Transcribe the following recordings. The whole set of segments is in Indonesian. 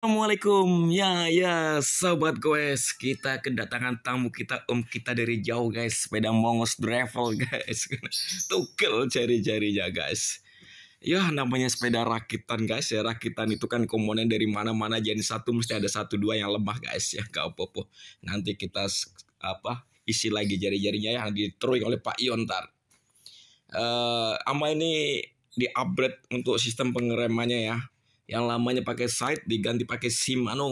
Assalamualaikum Ya ya sobat guys Kita kedatangan tamu kita Om um kita dari jauh guys Sepeda mongos travel guys Tukel jari-jarinya guys Ya namanya sepeda rakitan guys ya Rakitan itu kan komponen dari mana-mana Jadi satu mesti ada satu dua yang lemah guys Ya gak apa-apa Nanti kita apa isi lagi jari-jarinya yang ditroy oleh Pak Ion tar uh, eh, Ama ini di upgrade untuk sistem pengeremannya ya yang lamanya pakai side diganti pakai sim anu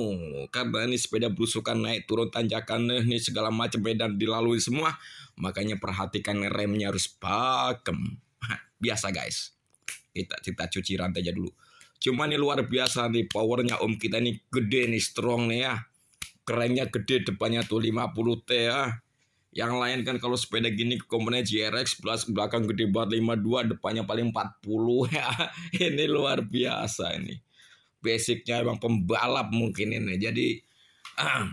karena ini sepeda berusukan naik turun tanjakan eh, nih segala macam medan eh, dilalui semua makanya perhatikan remnya harus pakem biasa guys kita kita cuci rantai aja dulu cuma ini luar biasa nih powernya om kita ini gede nih strong nih ya kerennya gede depannya tuh 50 t ya yang lain kan kalau sepeda gini komponen GRX plus belakang gede banget 52 depannya paling 40 ya. Ini luar biasa ini basicnya emang pembalap mungkin ini jadi uh,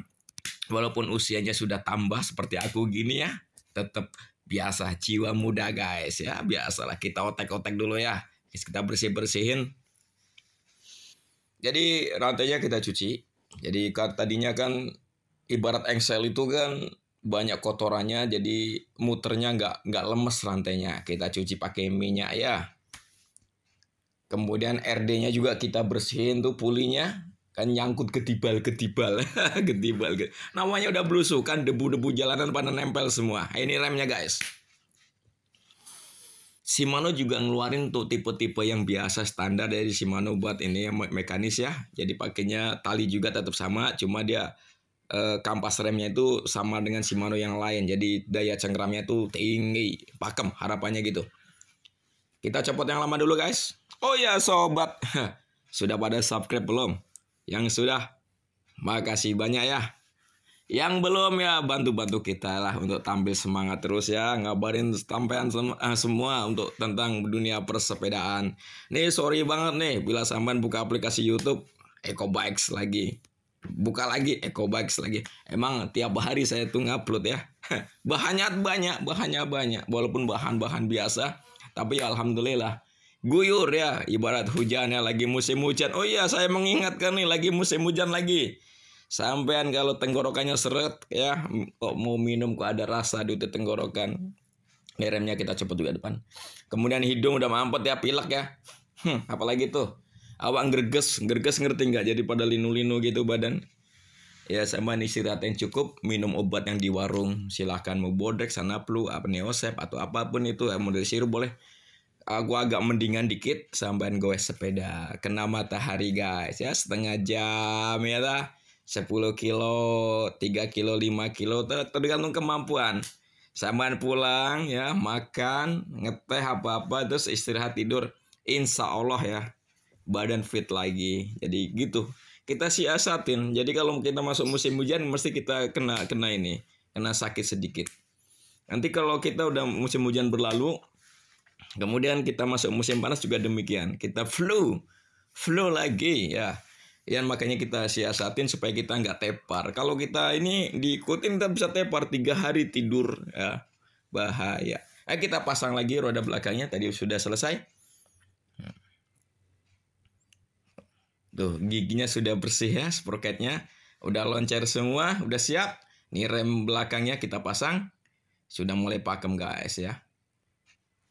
walaupun usianya sudah tambah seperti aku gini ya tetap biasa jiwa muda guys ya biasalah kita otek-otek dulu ya kita bersih-bersihin jadi rantainya kita cuci jadi tadinya kan ibarat engsel itu kan banyak kotorannya jadi muternya nggak nggak lemes rantainya kita cuci pakai minyak ya Kemudian RD-nya juga kita bersihin tuh pulinya kan nyangkut ketibal ketibal ketibal namanya udah belusukan debu-debu jalanan pada nempel semua ini remnya guys Shimano juga ngeluarin tuh tipe-tipe yang biasa standar dari Shimano buat ini yang mekanis ya. Jadi pakainya tali juga tetap sama, cuma dia eh, kampas remnya itu sama dengan Shimano yang lain. Jadi daya cengkramnya tuh tinggi, pakem harapannya gitu. Kita copot yang lama dulu guys. Oh ya sobat, sudah pada subscribe belum? Yang sudah, makasih banyak ya. Yang belum ya bantu-bantu kita lah untuk tampil semangat terus ya ngabarin sampean sem eh, semua untuk tentang dunia persepedaan. Nih sorry banget nih bila sampean buka aplikasi YouTube Bikes lagi. Buka lagi Bikes lagi. Emang tiap hari saya tuh ngupload ya. Bahannya banyak, bahannya banyak. Walaupun bahan-bahan biasa, tapi ya alhamdulillah guyur ya ibarat hujannya lagi musim hujan. Oh iya saya mengingatkan nih lagi musim hujan lagi. Sampean kalau tenggorokannya seret ya kok mau minum kok ada rasa di tenggorokan. Remnya kita cepet juga depan. Kemudian hidung udah mampet ya pilek ya. Hmm, apalagi tuh awak gerges gerges ngerti nggak jadi pada linu-linu gitu badan ya sama istirahat yang cukup minum obat yang di warung silahkan mau bodrek sanaplu apa neosep atau apapun itu ya, dari sirup boleh aku ah, agak mendingan dikit sampean gue sepeda kena matahari guys ya setengah jam ya lah 10 kilo 3 kilo 5 kilo ter tergantung kemampuan Sampai pulang ya makan ngeteh apa-apa terus istirahat tidur insya Allah ya badan fit lagi jadi gitu kita siasatin. Jadi kalau kita masuk musim hujan mesti kita kena kena ini, kena sakit sedikit. Nanti kalau kita udah musim hujan berlalu, kemudian kita masuk musim panas juga demikian. Kita flu, flu lagi ya. Ya makanya kita siasatin supaya kita nggak tepar. Kalau kita ini diikutin kita bisa tepar tiga hari tidur ya bahaya. Eh kita pasang lagi roda belakangnya tadi sudah selesai. Tuh, giginya sudah bersih ya, sprocketnya. Udah loncer semua, udah siap. Ini rem belakangnya kita pasang. Sudah mulai pakem guys ya.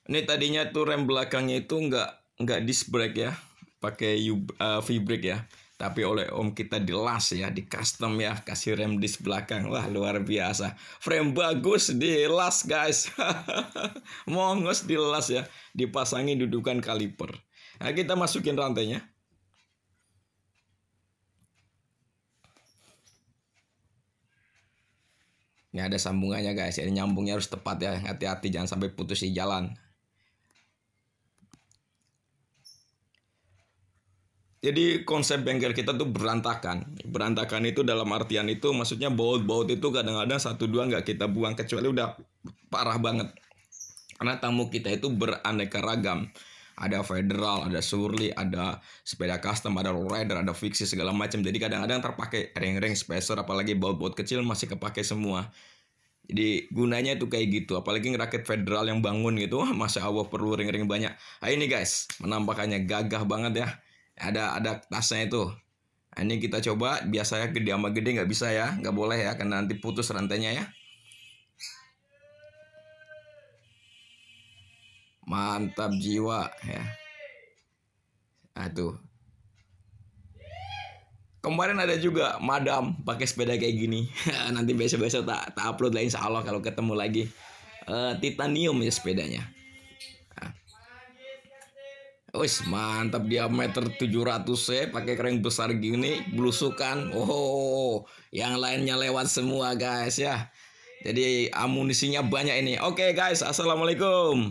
Ini tadinya tuh rem belakangnya itu nggak nggak disc brake ya, pakai fibrik uh, eh, V brake ya. Tapi oleh om kita di las ya, di custom ya, kasih rem disc belakang. Wah, luar biasa. Frame bagus di las guys. Mongos di las ya, dipasangi dudukan kaliper. Nah, kita masukin rantainya. Ini ada sambungannya guys ini nyambungnya harus tepat ya hati-hati jangan sampai putus di jalan jadi konsep bengkel kita tuh berantakan berantakan itu dalam artian itu maksudnya baut-baut itu kadang-kadang satu dua nggak kita buang kecuali udah parah banget karena tamu kita itu beraneka ragam ada federal, ada surly, ada sepeda custom, ada rider, ada fixie segala macam. Jadi kadang-kadang terpakai ring-ring spacer apalagi baut-baut kecil masih kepake semua. Jadi gunanya itu kayak gitu, apalagi ngerakit federal yang bangun gitu, wah masa Allah perlu ring-ring banyak. Nah, ini guys, menampakannya gagah banget ya. Ada ada tasnya itu. Nah, ini kita coba, biasanya gede sama gede nggak bisa ya, nggak boleh ya, karena nanti putus rantainya ya. mantap jiwa ya aduh kemarin ada juga madam pakai sepeda kayak gini nanti besok besok tak tak upload lah insya Allah kalau ketemu lagi uh, titanium ya sepedanya ah. Wih, mantap diameter 700 c ya, pakai kering besar gini blusukan, Oh, yang lainnya lewat semua guys ya. Jadi amunisinya banyak ini. Oke okay, guys, assalamualaikum.